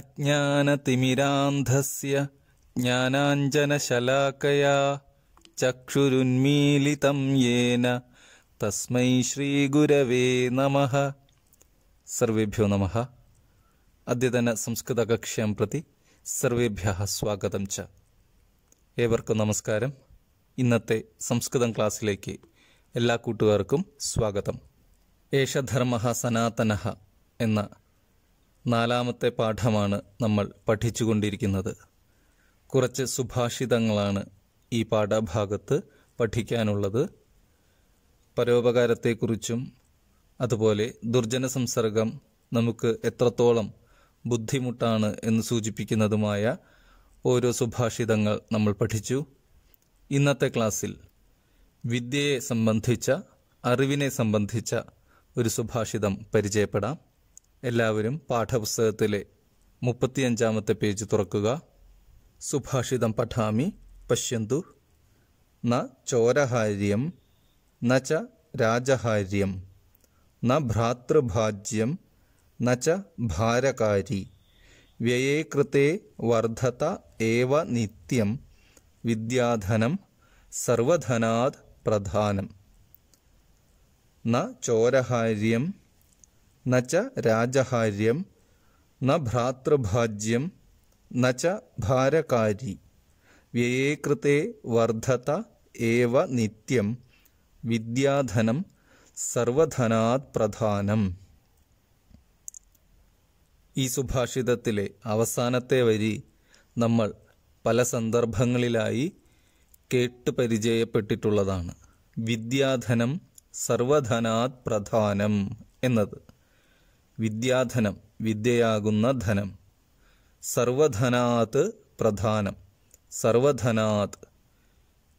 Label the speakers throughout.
Speaker 1: अज्ञानतिमिरान्धस्य ज्ञानाञ्जनशलाकया ചക്ഷുരുന്മീലിതം येन തസ്മൈ ശ്രീഗുരവേ നമ സർവേഭ്യോ നമ അദ്യതന സംസ്കൃതകക്ഷ്യം പ്രതി സർവേഭ്യ സ്വാഗതം ച ഏവർക്കും നമസ്കാരം ഇന്നത്തെ സംസ്കൃതം ക്ലാസ്സിലേക്ക് എല്ലാ കൂട്ടുകാർക്കും സ്വാഗതം ഏഷധർമ്മ സനാതന എന്ന നാലാമത്തെ പാഠമാണ് നമ്മൾ പഠിച്ചുകൊണ്ടിരിക്കുന്നത് കുറച്ച് സുഭാഷിതങ്ങളാണ് ഈ പാഠഭാഗത്ത് പഠിക്കാനുള്ളത് പരോപകാരത്തെക്കുറിച്ചും അതുപോലെ ദുർജന സംസർഗം നമുക്ക് എത്രത്തോളം ബുദ്ധിമുട്ടാണ് എന്ന് സൂചിപ്പിക്കുന്നതുമായ ഓരോ സുഭാഷിതങ്ങൾ നമ്മൾ പഠിച്ചു ഇന്നത്തെ ക്ലാസ്സിൽ വിദ്യയെ സംബന്ധിച്ച അറിവിനെ സംബന്ധിച്ച ഒരു സുഭാഷിതം പരിചയപ്പെടാം എല്ലാവരും പാഠപുസ്തകത്തിലെ മുപ്പത്തിയഞ്ചാമത്തെ പേജ് തുറക്കുക സുഭാഷിതം പഠാമി പശ്യന്തു ന ചോരഹാര്യം ന ച രാജഹാര്യം ന ഭ്രാതൃഭാജ്യം ന ച ഭാരകാരി വ്യയേകൃത്തെ വർദ്ധത ഏവ നിത്യം വിദ്യാധനം സർവധനാത് പ്രധാനം ന ചോരഹാര്യം ന ച രാജഹാര്യം ന ഭ്രാതൃഭാജ്യം ന ഭാരകാരി വ്യയേകൃതേ വർധത ഏവ നിത്യം വിദ്യാധനം സർവധനാത് പ്രധാനം ഈ സുഭാഷിതത്തിലെ അവസാനത്തെ വരി നമ്മൾ പല സന്ദർഭങ്ങളിലായി കേട്ട് പരിചയപ്പെട്ടിട്ടുള്ളതാണ് വിദ്യാധനം സർവധനാത് പ്രധാനം എന്നത് വിദ്യാധനം വിദ്യയാകുന്ന ധനം സർവധനാത് പ്രധാനം സർവധനാത്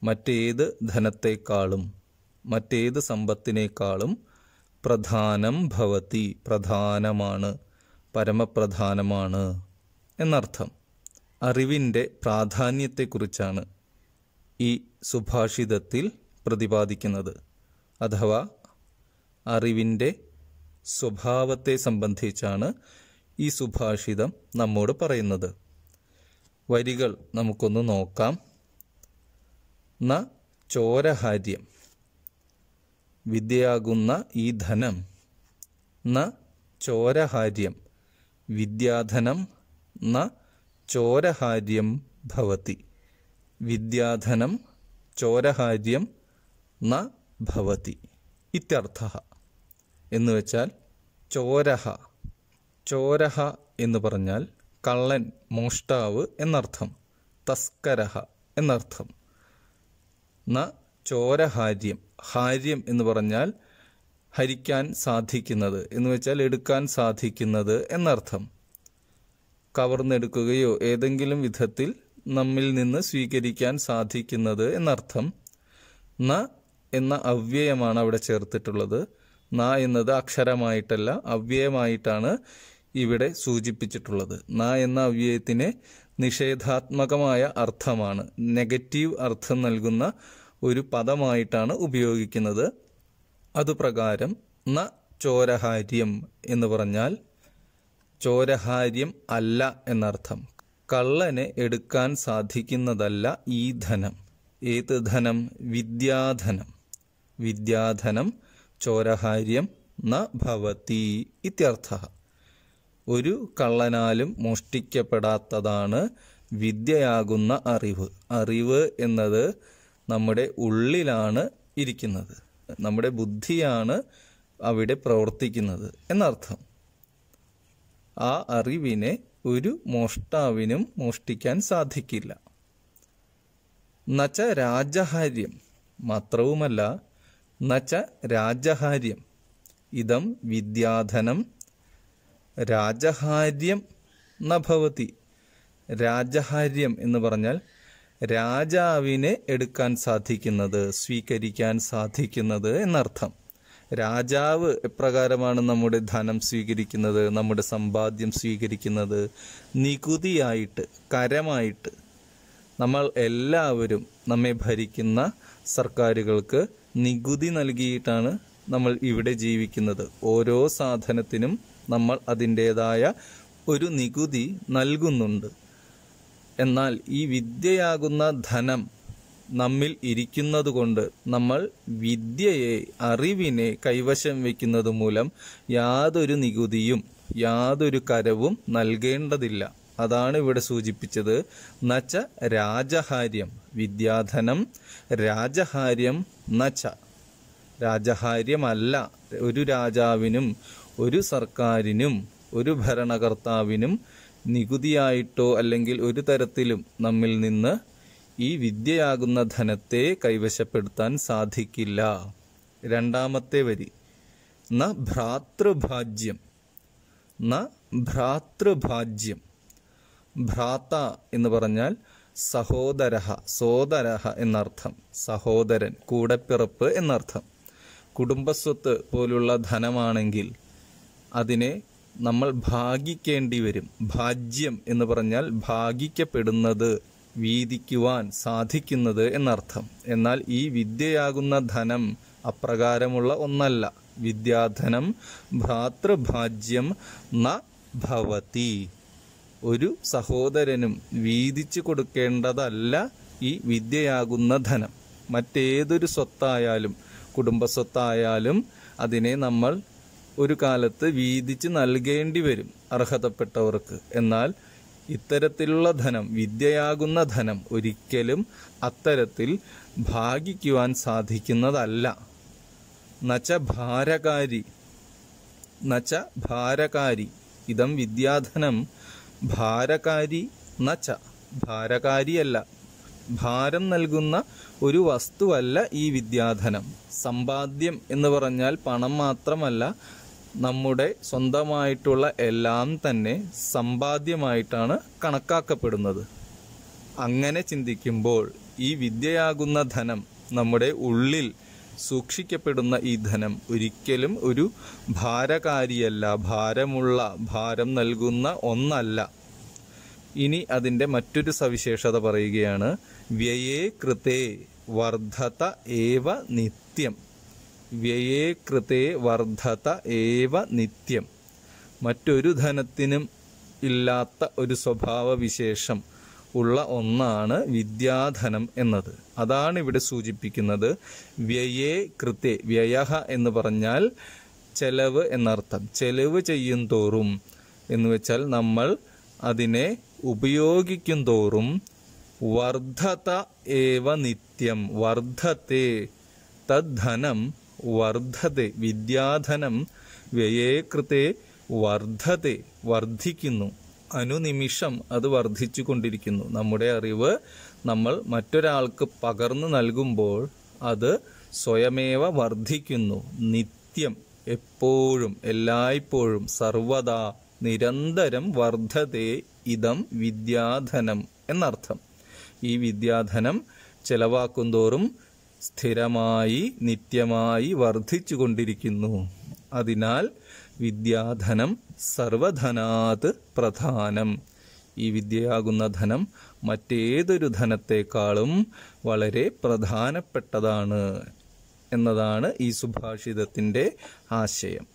Speaker 1: മറ്റേത് ധനത്തെക്കാളും മറ്റേത് സമ്പത്തിനേക്കാളും പ്രധാനം ഭവതി പ്രധാനമാണ് പരമപ്രധാനമാണ് എന്നർത്ഥം അറിവിൻ്റെ പ്രാധാന്യത്തെക്കുറിച്ചാണ് ഈ സുഭാഷിതത്തിൽ പ്രതിപാദിക്കുന്നത് അഥവാ അറിവിൻ്റെ സ്വഭാവത്തെ സംബന്ധിച്ചാണ് ഈ സുഭാഷിതം നമ്മോട് പറയുന്നത് വരികൾ നമുക്കൊന്ന് നോക്കാം ന ചോരഹാര്യം വിദ്യയാകുന്ന ഈ ധനം ന ചോരഹാര്യം വിദ്യാധനം ന ചോരഹാര്യം ഭവതി വിദ്യാധനം ചോരഹാര്യം ന ഭവതി ഇത്യർത്ഥ എന്ന് വെച്ചാൽ ചോരഹ ചോരഹ എന്ന് പറഞ്ഞാൽ കള്ളൻ മോഷ്ടാവ് എന്നർത്ഥം തസ്കരഹ എന്നർത്ഥം ന ചോരഹാര്യം ഹാര്യം എന്ന് പറഞ്ഞാൽ ഹരിക്കാൻ സാധിക്കുന്നത് എന്ന് വെച്ചാൽ എടുക്കാൻ സാധിക്കുന്നത് എന്നർത്ഥം കവർന്നെടുക്കുകയോ ഏതെങ്കിലും വിധത്തിൽ നമ്മിൽ നിന്ന് സ്വീകരിക്കാൻ സാധിക്കുന്നത് എന്നർത്ഥം ന എന്ന അവ്യയമാണ് അവിടെ ചേർത്തിട്ടുള്ളത് ന എന്നത് അക്ഷരമായിട്ടല്ല അവ്യയമായിട്ടാണ് ഇവിടെ സൂചിപ്പിച്ചിട്ടുള്ളത് ന എന്ന അവ്യയത്തിന് നിഷേധാത്മകമായ അർത്ഥമാണ് നെഗറ്റീവ് അർത്ഥം നൽകുന്ന ഒരു പദമായിട്ടാണ് ഉപയോഗിക്കുന്നത് അതുപ്രകാരം ന ചോരഹാര്യം എന്ന് പറഞ്ഞാൽ ചോരഹാര്യം അല്ല എന്നർത്ഥം കള്ളനെ എടുക്കാൻ സാധിക്കുന്നതല്ല ഈ ധനം ഏത് ധനം വിദ്യാധനം വിദ്യാധനം ചോരഹാര്യം ന ഭവതി ഇത്യർത്ഥ ഒരു കള്ളനാലും മോഷ്ടിക്കപ്പെടാത്തതാണ് വിദ്യയാകുന്ന അറിവ് അറിവ് എന്നത് നമ്മുടെ ഉള്ളിലാണ് ഇരിക്കുന്നത് നമ്മുടെ ബുദ്ധിയാണ് അവിടെ പ്രവർത്തിക്കുന്നത് എന്നർത്ഥം ആ അറിവിനെ ഒരു മോഷ്ടാവിനും മോഷ്ടിക്കാൻ സാധിക്കില്ല നച്ച രാജഹാര്യം മാത്രവുമല്ല നച്ച രാജഹാര്യം ഇതം വിദ്യാധനം രാജഹാര്യം നഭവതി രാജഹാര്യം എന്ന് പറഞ്ഞാൽ രാജാവിനെ എടുക്കാൻ സാധിക്കുന്നത് സ്വീകരിക്കാൻ സാധിക്കുന്നത് എന്നർത്ഥം രാജാവ് എപ്രകാരമാണ് നമ്മുടെ ധനം സ്വീകരിക്കുന്നത് നമ്മുടെ സമ്പാദ്യം സ്വീകരിക്കുന്നത് നികുതിയായിട്ട് കരമായിട്ട് നമ്മൾ എല്ലാവരും നമ്മെ ഭരിക്കുന്ന സർക്കാരുകൾക്ക് നികുതി നൽകിയിട്ടാണ് നമ്മൾ ഇവിടെ ജീവിക്കുന്നത് ഓരോ സാധനത്തിനും നമ്മൾ അതിൻ്റേതായ ഒരു നികുതി നൽകുന്നുണ്ട് എന്നാൽ ഈ വിദ്യയാകുന്ന ധനം നമ്മിൽ ഇരിക്കുന്നതുകൊണ്ട് നമ്മൾ വിദ്യയെ അറിവിനെ കൈവശം വയ്ക്കുന്നത് മൂലം യാതൊരു നികുതിയും യാതൊരു കരവും നൽകേണ്ടതില്ല അതാണ് ഇവിടെ സൂചിപ്പിച്ചത് നച്ച രാജഹാര്യം വിദ്യാധനം രാജഹാര്യം നച്ച രാജഹാര്യമല്ല ഒരു രാജാവിനും ഒരു സർക്കാരിനും ഒരു ഭരണകർത്താവിനും നികുതിയായിട്ടോ അല്ലെങ്കിൽ ഒരു തരത്തിലും നമ്മിൽ നിന്ന് ഈ വിദ്യയാകുന്ന ധനത്തെ കൈവശപ്പെടുത്താൻ സാധിക്കില്ല രണ്ടാമത്തെ വരി ന ഭ്രാതൃഭാജ്യം ന ഭ്രാതൃഭാജ്യം ഭ്രാത്ത എന്ന് പറഞ്ഞാൽ സഹോദരഹ സോദരഹ എന്നർത്ഥം സഹോദരൻ കൂടപ്പിറപ്പ് എന്നർത്ഥം കുടുംബസ്വത്ത് പോലുള്ള ധനമാണെങ്കിൽ അതിനെ നമ്മൾ ഭാഗിക്കേണ്ടി വരും ഭാജ്യം എന്ന് പറഞ്ഞാൽ ഭാഗിക്കപ്പെടുന്നത് വീതിക്കുവാൻ സാധിക്കുന്നത് എന്നർത്ഥം എന്നാൽ ഈ വിദ്യയാകുന്ന ധനം അപ്രകാരമുള്ള ഒന്നല്ല വിദ്യാധനം ഭ്രാതൃഭാജ്യം ന ഭവതി ഒരു സഹോദരനും വീതിച്ചു കൊടുക്കേണ്ടതല്ല ഈ വിദ്യയാകുന്ന ധനം മറ്റേതൊരു സ്വത്തായാലും കുടുംബ സ്വത്തായാലും അതിനെ നമ്മൾ ഒരു കാലത്ത് വീതിച്ച് നൽകേണ്ടി വരും അർഹതപ്പെട്ടവർക്ക് എന്നാൽ ഇത്തരത്തിലുള്ള ധനം വിദ്യയാകുന്ന ധനം ഒരിക്കലും അത്തരത്തിൽ ഭാഗിക്കുവാൻ സാധിക്കുന്നതല്ല നച്ച ഭാരകാരി നച്ച ഭാരകാരി ഇതം വിദ്യാധനം ഭാരകാരി നച്ച ഭാരകാരിയല്ല ഭാരം നൽകുന്ന ഒരു വസ്തുവല്ല ഈ വിദ്യാധനം സമ്പാദ്യം എന്ന് പറഞ്ഞാൽ പണം മാത്രമല്ല നമ്മുടെ സ്വന്തമായിട്ടുള്ള എല്ലാം തന്നെ സമ്പാദ്യമായിട്ടാണ് കണക്കാക്കപ്പെടുന്നത് അങ്ങനെ ചിന്തിക്കുമ്പോൾ ഈ വിദ്യയാകുന്ന ധനം നമ്മുടെ ഉള്ളിൽ സൂക്ഷിക്കപ്പെടുന്ന ഈ ധനം ഒരിക്കലും ഒരു ഭാരകാരിയല്ല ഭാരമുള്ള ഭാരം നൽകുന്ന ഒന്നല്ല ഇനി അതിൻ്റെ മറ്റൊരു സവിശേഷത പറയുകയാണ് വ്യയേ കൃതേ വർദ്ധത ഏവ നിത്യം വ്യയേ കൃതേ വർദ്ധത ഏവ നിത്യം മറ്റൊരു ധനത്തിനും ഇല്ലാത്ത ഒരു സ്വഭാവവിശേഷം ഉള്ള ഒന്നാണ് വിദ്യാധനം എന്നത് അതാണ് ഇവിടെ സൂചിപ്പിക്കുന്നത് വ്യയേ കൃത്യ വ്യയ എന്ന് പറഞ്ഞാൽ ചെലവ് എന്നർത്ഥം ചെലവ് ചെയ്യും തോറും എന്ന് വെച്ചാൽ നമ്മൾ അതിനെ ഉപയോഗിക്കും തോറും വർദ്ധത ഏവ നിത്യം വർദ്ധത്തെ തദ്ധനം വർദ്ധത വിദ്യാധനം വ്യയേ വ്യയേകൃത്തെ വർദ്ധത വർദ്ധിക്കുന്നു അനുനിമിഷം അത് വർദ്ധിച്ചു കൊണ്ടിരിക്കുന്നു നമ്മുടെ അറിവ് നമ്മൾ മറ്റൊരാൾക്ക് പകർന്നു നൽകുമ്പോൾ അത് സ്വയമേവ വർദ്ധിക്കുന്നു നിത്യം എപ്പോഴും എല്ലായ്പ്പോഴും സർവദാ നിരന്തരം വർദ്ധതേ ഇതം വിദ്യാധനം എന്നർത്ഥം ഈ വിദ്യാധനം തോറും സ്ഥിരമായി നിത്യമായി വർദ്ധിച്ചു കൊണ്ടിരിക്കുന്നു അതിനാൽ വിദ്യാധനം സർവധനാത് പ്രധാനം ഈ വിദ്യയാകുന്ന ധനം മറ്റേതൊരു ധനത്തെക്കാളും വളരെ പ്രധാനപ്പെട്ടതാണ് എന്നതാണ് ഈ സുഭാഷിതത്തിൻ്റെ ആശയം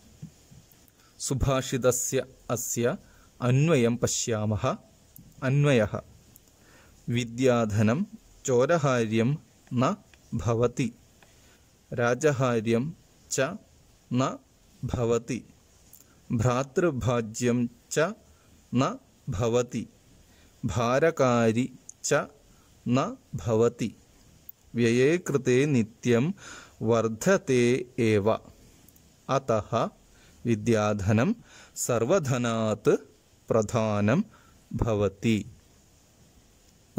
Speaker 1: സുഭാഷിതസ്യ അസ്യ അന്വയം പശ്യാമ അന്വയ വിദ്യാധനം ചോരഹാര്യം ന ഭവതി രാജഹാര്യം ച ന ഭവതി ഭ്രാതൃഭാജ്യം ച ന ഭവതി ഭാരകാരി ച ന ഭവതി വ്യയേകൃതേ നിത്യം വർധത്തെ ഏവ അതഃ വിദ്യാധനം സർവധനാത് പ്രധാനം ഭവതി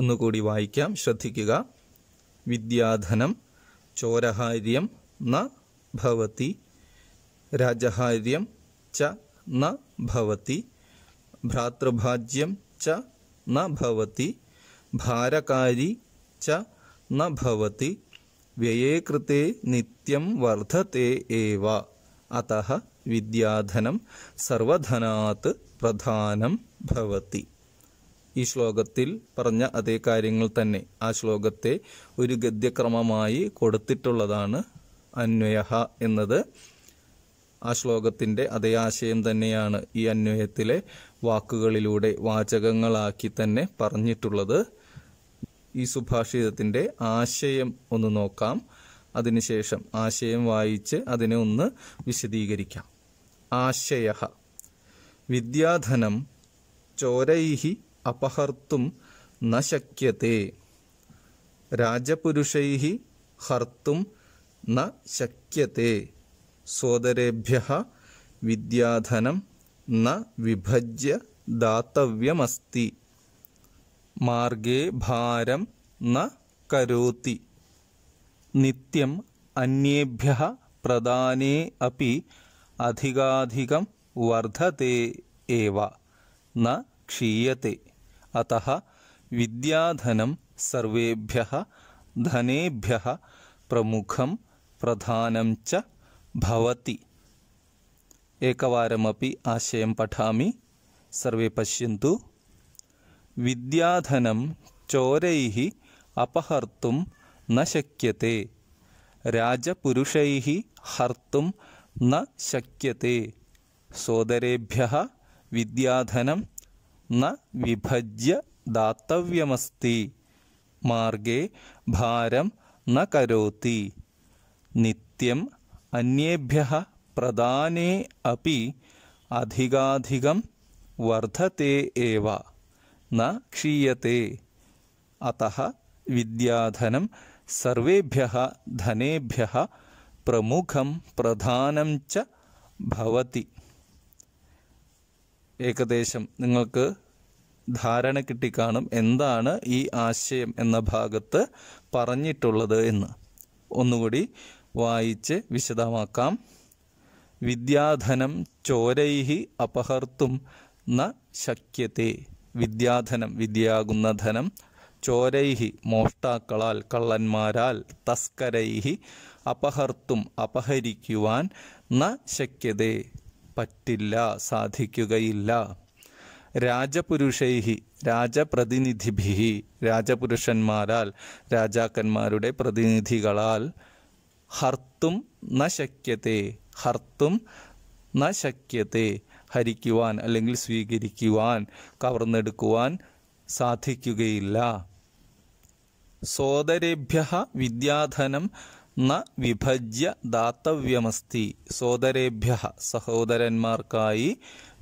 Speaker 1: ഒന്നുകൂടി വായിക്കാം ശ്രദ്ധിക്കുക വിദ്യാധനം ചോരഹാര്യം ന ഭവതി രാജഹാര്യം ചവതി ഭ്രാതൃഭാജ്യം ചവതി ഭാരകാരി ചവതി വ്യയകൃത്തെ നിത്യം വർദ്ധത്തെ ഏവ അത വിദ്യാധനം സർവധനാത് പ്രധാനം ഭവതി ഈ ശ്ലോകത്തിൽ പറഞ്ഞ അതേ കാര്യങ്ങൾ തന്നെ ആ ശ്ലോകത്തെ ഒരു ഗദ്യക്രമമായി കൊടുത്തിട്ടുള്ളതാണ് അന്വയ എന്നത് ആ ശ്ലോകത്തിൻ്റെ അതേ ആശയം തന്നെയാണ് ഈ അന്വയത്തിലെ വാക്കുകളിലൂടെ വാചകങ്ങളാക്കി തന്നെ പറഞ്ഞിട്ടുള്ളത് ഈ സുഭാഷിതത്തിൻ്റെ ആശയം ഒന്ന് നോക്കാം അതിനുശേഷം ആശയം വായിച്ച് അതിനെ ഒന്ന് വിശദീകരിക്കാം ആശയ വിദ്യാധനം ചോരൈഹി അപഹർത്തും ന ശക്യത്തെ രാജപുരുഷൈഹി ഹർത്തും ന ശക്യത്തെ सोदरेभ्यः विद्याधनं न विभज्य दातव्यमस्ति मार्गे भारं न करोति नित्यम् अन्येभ्यः प्रदाने अपि अधिकाधिकं वर्धते एव न क्षीयते अतः विद्याधनं सर्वेभ्यः धनेभ्यः प्रमुखं प्रधानं च भवति एकवारमपि आशयं पठामि सर्वे पश्यन्तु विद्याधनं चोरैः अपहर्तुं न शक्यते राजपुरुषैः हर्तुं न शक्यते सोदरेभ्यः विद्याधनं न विभज्य दातव्यमस्ति मार्गे भारं न करोति नित्यं അന്യേഭ്യ പ്രദാനേ അപ്പി അധികാധികം വർദ്ധത്തെ ഏവ ന ക്ഷീയത്തെ അത വിദ്യാധനം സർവേഭ്യ ധനേഭ്യ പ്രമുഖം പ്രധാനം ച ഭവതി ഏകദേശം നിങ്ങൾക്ക് ധാരണ കിട്ടിക്കാണും എന്താണ് ഈ ആശയം എന്ന ഭാഗത്ത് പറഞ്ഞിട്ടുള്ളത് എന്ന് ഒന്നുകൂടി വായിച്ച് വിശദമാക്കാം വിദ്യാധനം ചോരൈഹി അപഹർത്തും ന ശക്യത്തെ വിദ്യാധനം വിദ്യയാകുന്ന ധനം ചോരൈഹി മോഷ്ടാക്കളാൽ കള്ളന്മാരാൽ തസ്കരൈഹി അപഹർത്തും അപഹരിക്കുവാൻ ന ശക്യത പറ്റില്ല സാധിക്കുകയില്ല രാജപുരുഷൈഹി രാജപ്രതിനിധിഭി രാജപുരുഷന്മാരാൽ രാജാക്കന്മാരുടെ പ്രതിനിധികളാൽ ഹർത്തും ന ശക്യത്തെ ഹർത്തും ന ശക്യത്തെ ഹരിക്കുവാൻ അല്ലെങ്കിൽ സ്വീകരിക്കുവാൻ കവർന്നെടുക്കുവാൻ സാധിക്കുകയില്ല സോദരേഭ്യ വിദ്യാധനം ന വിഭജ്യ ദാത്തവ്യമസ്തി സോദരേഭ്യ സഹോദരന്മാർക്കായി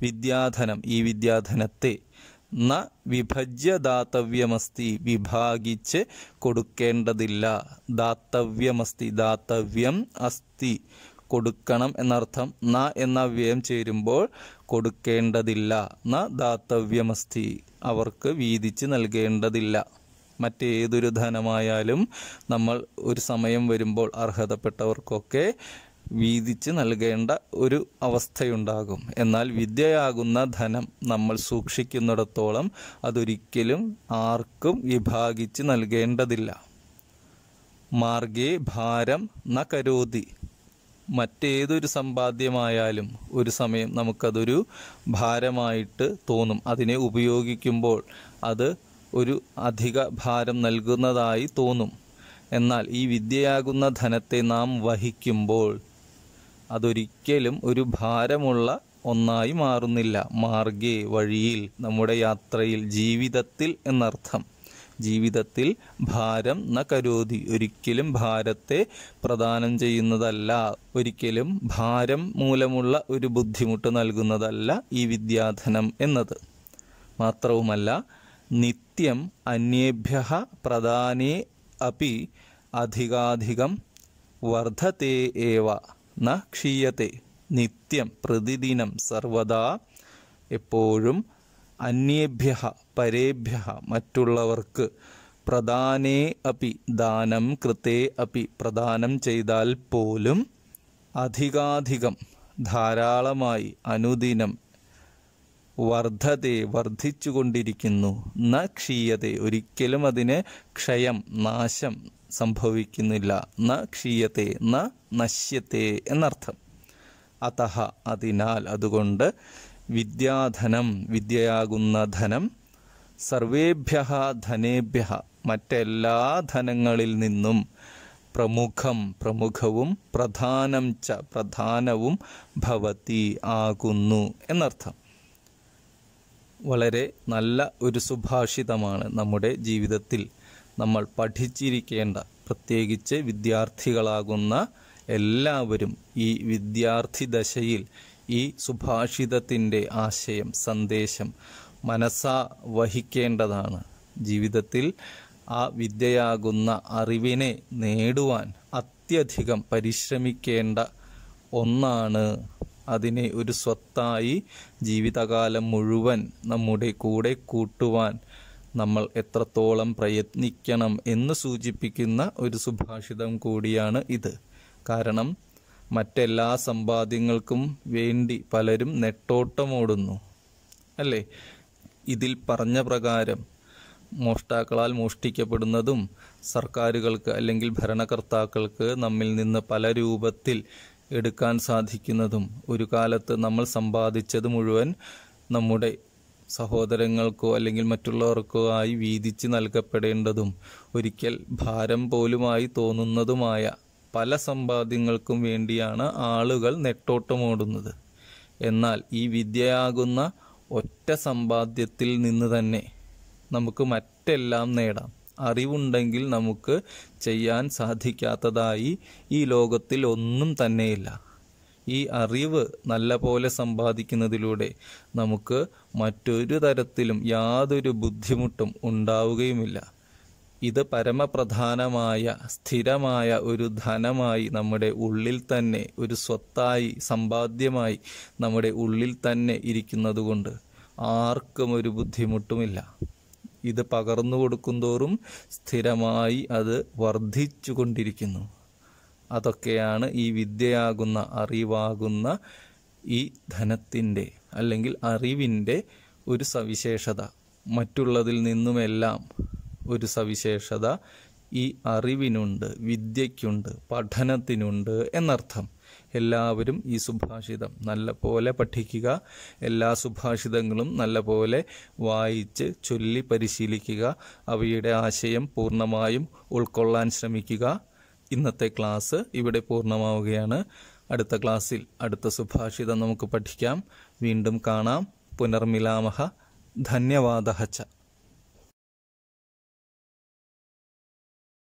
Speaker 1: വിദ്യാധനം ഈ വിദ്യാധനത്തെ ന വിഭജ്യ ദാതവ്യമസ്തി വിഭാഗിച്ച് കൊടുക്കേണ്ടതില്ല ദാത്തവ്യമസ്തി ദാത്തവ്യം അസ്തി കൊടുക്കണം എന്നർത്ഥം ന എന്ന വ്യയം ചേരുമ്പോൾ കൊടുക്കേണ്ടതില്ല ന ദാത്തവ്യമസ്തി അവർക്ക് വീതിച്ച് നൽകേണ്ടതില്ല മറ്റേതൊരു ധനമായാലും നമ്മൾ ഒരു സമയം വരുമ്പോൾ അർഹതപ്പെട്ടവർക്കൊക്കെ വീതിച്ച് നൽകേണ്ട ഒരു അവസ്ഥയുണ്ടാകും എന്നാൽ വിദ്യയാകുന്ന ധനം നമ്മൾ സൂക്ഷിക്കുന്നിടത്തോളം അതൊരിക്കലും ആർക്കും വിഭാഗിച്ച് നൽകേണ്ടതില്ല മാർഗേ ഭാരം ന കരോതി മറ്റേതൊരു സമ്പാദ്യമായാലും ഒരു സമയം നമുക്കതൊരു ഭാരമായിട്ട് തോന്നും അതിനെ ഉപയോഗിക്കുമ്പോൾ അത് ഒരു അധിക ഭാരം നൽകുന്നതായി തോന്നും എന്നാൽ ഈ വിദ്യയാകുന്ന ധനത്തെ നാം വഹിക്കുമ്പോൾ അതൊരിക്കലും ഒരു ഭാരമുള്ള ഒന്നായി മാറുന്നില്ല മാർഗേ വഴിയിൽ നമ്മുടെ യാത്രയിൽ ജീവിതത്തിൽ എന്നർത്ഥം ജീവിതത്തിൽ ഭാരം ന കരോതി ഒരിക്കലും ഭാരത്തെ പ്രദാനം ചെയ്യുന്നതല്ല ഒരിക്കലും ഭാരം മൂലമുള്ള ഒരു ബുദ്ധിമുട്ട് നൽകുന്നതല്ല ഈ വിദ്യാധനം എന്നത് മാത്രവുമല്ല നിത്യം അന്യേഭ്യ പ്രധാനേ അപ്പി അധികാധികം വർധത്തെ ഏവ ന ക്ഷീയത്തെ നിത്യം പ്രതിദിനം സർവദാ എപ്പോഴും അന്യേഭ്യ പരേഭ്യ മറ്റുള്ളവർക്ക് പ്രദാനേ അപ്പി ദാനം കൃത്തേ അപ്പി പ്രദാനം ചെയ്താൽ പോലും അധികാധികം ധാരാളമായി അനുദിനം വർദ്ധതെ വർദ്ധിച്ചുകൊണ്ടിരിക്കുന്നു ന ക്ഷീയതെ ഒരിക്കലും അതിന് ക്ഷയം നാശം സംഭവിക്കുന്നില്ല ന ക്ഷീയത്തെ ന നശ്യത്തെ എന്നർത്ഥം അതഹ അതിനാൽ അതുകൊണ്ട് വിദ്യാധനം വിദ്യയാകുന്ന ധനം സർവേഭ്യ ധനേഭ്യ മറ്റെല്ലാ ധനങ്ങളിൽ നിന്നും പ്രമുഖം പ്രമുഖവും പ്രധാനം ച പ്രധാനവും ഭവതി ആകുന്നു എന്നർത്ഥം വളരെ നല്ല ഒരു സുഭാഷിതമാണ് നമ്മുടെ ജീവിതത്തിൽ നമ്മൾ പഠിച്ചിരിക്കേണ്ട പ്രത്യേകിച്ച് വിദ്യാർത്ഥികളാകുന്ന എല്ലാവരും ഈ വിദ്യാർത്ഥി ദശയിൽ ഈ സുഭാഷിതത്തിൻ്റെ ആശയം സന്ദേശം മനസ്സാ വഹിക്കേണ്ടതാണ് ജീവിതത്തിൽ ആ വിദ്യയാകുന്ന അറിവിനെ നേടുവാൻ അത്യധികം പരിശ്രമിക്കേണ്ട ഒന്നാണ് അതിനെ ഒരു സ്വത്തായി ജീവിതകാലം മുഴുവൻ നമ്മുടെ കൂടെ കൂട്ടുവാൻ നമ്മൾ എത്രത്തോളം പ്രയത്നിക്കണം എന്ന് സൂചിപ്പിക്കുന്ന ഒരു സുഭാഷിതം കൂടിയാണ് ഇത് കാരണം മറ്റെല്ലാ സമ്പാദ്യങ്ങൾക്കും വേണ്ടി പലരും നെട്ടോട്ടമോടുന്നു അല്ലേ ഇതിൽ പറഞ്ഞ പ്രകാരം മോഷ്ടാക്കളാൽ മോഷ്ടിക്കപ്പെടുന്നതും സർക്കാരുകൾക്ക് അല്ലെങ്കിൽ ഭരണകർത്താക്കൾക്ക് നമ്മിൽ നിന്ന് പല രൂപത്തിൽ എടുക്കാൻ സാധിക്കുന്നതും ഒരു കാലത്ത് നമ്മൾ സമ്പാദിച്ചത് മുഴുവൻ നമ്മുടെ സഹോദരങ്ങൾക്കോ അല്ലെങ്കിൽ മറ്റുള്ളവർക്കോ ആയി വീതിച്ച് നൽകപ്പെടേണ്ടതും ഒരിക്കൽ ഭാരം പോലുമായി തോന്നുന്നതുമായ പല സമ്പാദ്യങ്ങൾക്കും വേണ്ടിയാണ് ആളുകൾ നെട്ടോട്ടമോടുന്നത് എന്നാൽ ഈ വിദ്യയാകുന്ന ഒറ്റ സമ്പാദ്യത്തിൽ നിന്ന് തന്നെ നമുക്ക് മറ്റെല്ലാം നേടാം അറിവുണ്ടെങ്കിൽ നമുക്ക് ചെയ്യാൻ സാധിക്കാത്തതായി ഈ ലോകത്തിൽ ഒന്നും തന്നെയില്ല ഈ അറിവ് നല്ല പോലെ സമ്പാദിക്കുന്നതിലൂടെ നമുക്ക് മറ്റൊരു തരത്തിലും യാതൊരു ബുദ്ധിമുട്ടും ഉണ്ടാവുകയുമില്ല ഇത് പരമപ്രധാനമായ സ്ഥിരമായ ഒരു ധനമായി നമ്മുടെ ഉള്ളിൽ തന്നെ ഒരു സ്വത്തായി സമ്പാദ്യമായി നമ്മുടെ ഉള്ളിൽ തന്നെ ഇരിക്കുന്നതുകൊണ്ട് ആർക്കും ഒരു ബുദ്ധിമുട്ടുമില്ല ഇത് പകർന്നു കൊടുക്കുന്തോറും സ്ഥിരമായി അത് വർദ്ധിച്ചു കൊണ്ടിരിക്കുന്നു അതൊക്കെയാണ് ഈ വിദ്യയാകുന്ന അറിവാകുന്ന ഈ ധനത്തിൻ്റെ അല്ലെങ്കിൽ അറിവിൻ്റെ ഒരു സവിശേഷത മറ്റുള്ളതിൽ നിന്നുമെല്ലാം ഒരു സവിശേഷത ഈ അറിവിനുണ്ട് വിദ്യയ്ക്കുണ്ട് പഠനത്തിനുണ്ട് എന്നർത്ഥം എല്ലാവരും ഈ സുഭാഷിതം നല്ല പോലെ പഠിക്കുക എല്ലാ സുഭാഷിതങ്ങളും നല്ല പോലെ വായിച്ച് ചൊല്ലി പരിശീലിക്കുക അവയുടെ ആശയം പൂർണ്ണമായും ഉൾക്കൊള്ളാൻ ശ്രമിക്കുക ഇന്നത്തെ ക്ലാസ് ഇവിടെ പൂർണ്ണമാവുകയാണ് അടുത്ത ക്ലാസ്സിൽ അടുത്ത സുഭാഷിതം നമുക്ക് പഠിക്കാം വീണ്ടും കാണാം പുനർമിലാമഹ ധന്യവാദ ച